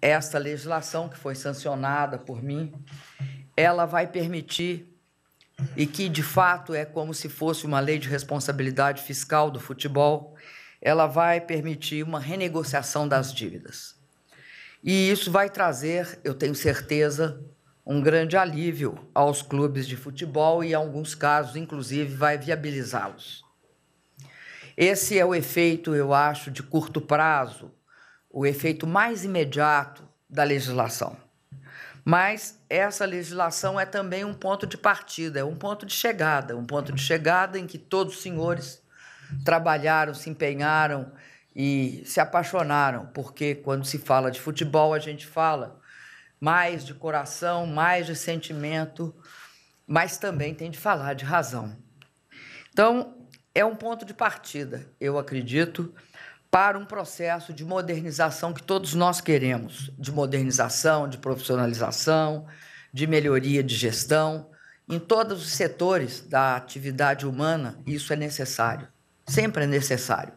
essa legislação que foi sancionada por mim, ela vai permitir e que de fato é como se fosse uma lei de responsabilidade fiscal do futebol, ela vai permitir uma renegociação das dívidas. E isso vai trazer, eu tenho certeza, um grande alívio aos clubes de futebol e, em alguns casos, inclusive, vai viabilizá-los. Esse é o efeito, eu acho, de curto prazo o efeito mais imediato da legislação. Mas essa legislação é também um ponto de partida, é um ponto de chegada, um ponto de chegada em que todos os senhores trabalharam, se empenharam e se apaixonaram, porque quando se fala de futebol, a gente fala mais de coração, mais de sentimento, mas também tem de falar de razão. Então, é um ponto de partida, eu acredito, para um processo de modernização que todos nós queremos, de modernização, de profissionalização, de melhoria de gestão. Em todos os setores da atividade humana, isso é necessário, sempre é necessário.